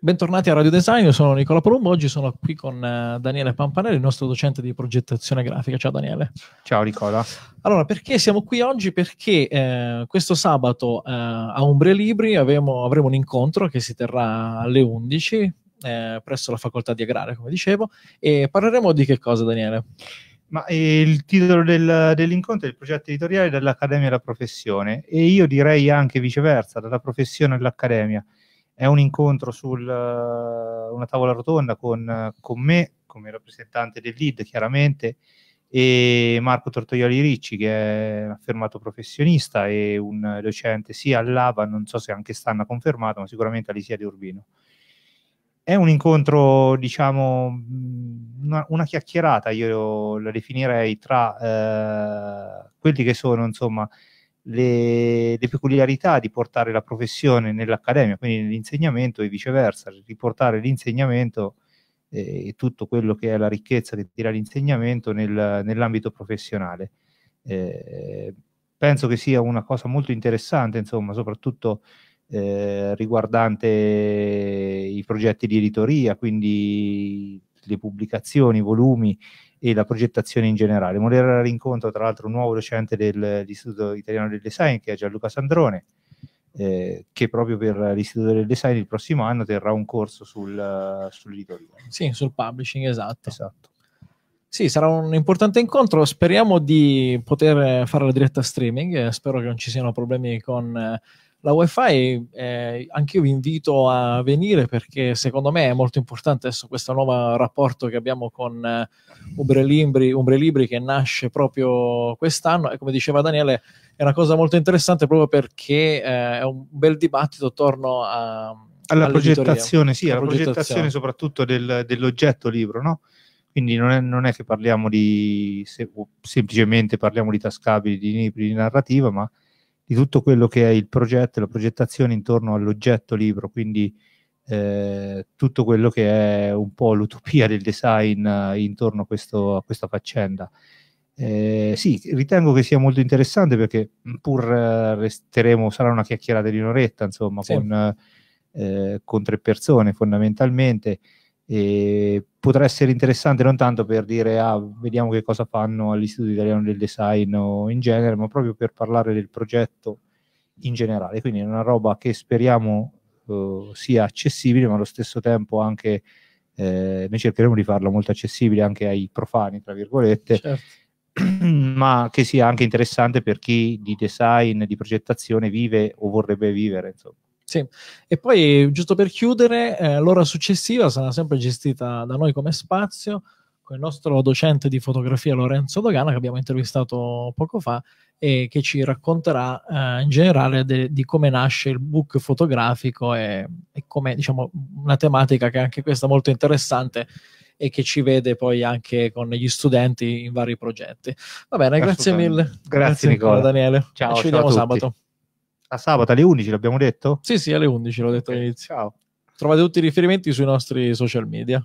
Bentornati a Radio Design, io sono Nicola Palumbo, oggi sono qui con eh, Daniele Pampanelli, il nostro docente di progettazione grafica. Ciao Daniele. Ciao Nicola. Allora, perché siamo qui oggi? Perché eh, questo sabato eh, a Umbria Libri avremo, avremo, un incontro che si terrà alle 11 eh, presso la facoltà di agraria, come dicevo, e parleremo di che cosa Daniele? Ma eh, il titolo del, dell'incontro è il progetto editoriale dall'Accademia alla Professione e io direi anche viceversa, dalla professione all'Accademia è un incontro su uh, eh, una tavola rotonda con, eh, con, me come rappresentante del lead chiaramente e Marco Tortoioli Ricci che è un affermato professionista e un docente sia all'ABA, non so se anche Stanna confermato, ma sicuramente all'ISIA di Urbino. È un incontro, diciamo, mm, una, una chiacchierata, io la definirei, tra eh, quelli che sono, insomma, le, le, peculiarità di portare la professione nell'accademia, quindi nell'insegnamento e viceversa, riportare l'insegnamento eh, e tutto quello che è la ricchezza che tira l'insegnamento nel, nell'ambito professionale. Eh, penso che sia una cosa molto interessante, insomma, soprattutto eh, riguardante i progetti di editoria, quindi le pubblicazioni, i volumi, e la progettazione in generale. Modererà l'incontro, tra l'altro, un nuovo docente dell'Istituto eh, Italiano del Design, che è Gianluca Sandrone, eh, che proprio per l'Istituto del Design il prossimo anno terrà un corso sul, uh, sull'editoria. Sì, sul publishing, esatto. esatto. Sì, sarà un importante incontro. Speriamo di poter fare la diretta streaming. Spero che non ci siano problemi con. Eh, la WiFi, eh, anch'io vi invito a venire perché secondo me è molto importante adesso questo nuovo rapporto che abbiamo con eh, Umbrelibri, Umbrelibri che nasce proprio quest'anno e come diceva Daniele è una cosa molto interessante proprio perché eh, è un bel dibattito attorno a, alla progettazione, sì, alla progettazione, progettazione soprattutto del, dell'oggetto libro, no? Quindi non è, non è, che parliamo di se, semplicemente parliamo di tascabili, di libri di narrativa, ma di tutto quello che è il progetto e la progettazione intorno all'oggetto libro, quindi eh, tutto quello che è un po' l'utopia del design eh, intorno a, questo, a, questa faccenda. Eh, sì, ritengo che sia molto interessante perché mm, pur eh, resteremo, sarà una chiacchierata di un'oretta, insomma, sì. con, eh, con tre persone fondamentalmente. E potrà essere interessante non tanto per dire ah, vediamo che cosa fanno all'Istituto Italiano del Design o in genere, ma proprio per parlare del progetto in generale. Quindi è una roba che speriamo eh, sia accessibile, ma allo stesso tempo anche eh, noi cercheremo di farla molto accessibile anche ai profani, tra virgolette. Certo ma che sia anche interessante per chi di design, di progettazione vive o vorrebbe vivere. Insomma. Sì. E poi, giusto per chiudere, eh, l'ora successiva sarà sempre gestita da noi come spazio, con il nostro docente di fotografia Lorenzo Dogana, che abbiamo intervistato poco fa, e che ci racconterà eh, in generale de- di come nasce il book fotografico e, e come, diciamo, una tematica che è anche questa molto interessante e che ci vede poi anche con gli studenti in vari progetti. Va bene, grazie mille. Grazie, grazie Nicola. Daniele. Ciao, e ci ciao vediamo sabato. A sabato alle 11 l'abbiamo detto? Sì, sì, alle 11 l'ho detto all'inizio. Ciao. Trovate tutti i riferimenti sui nostri social media.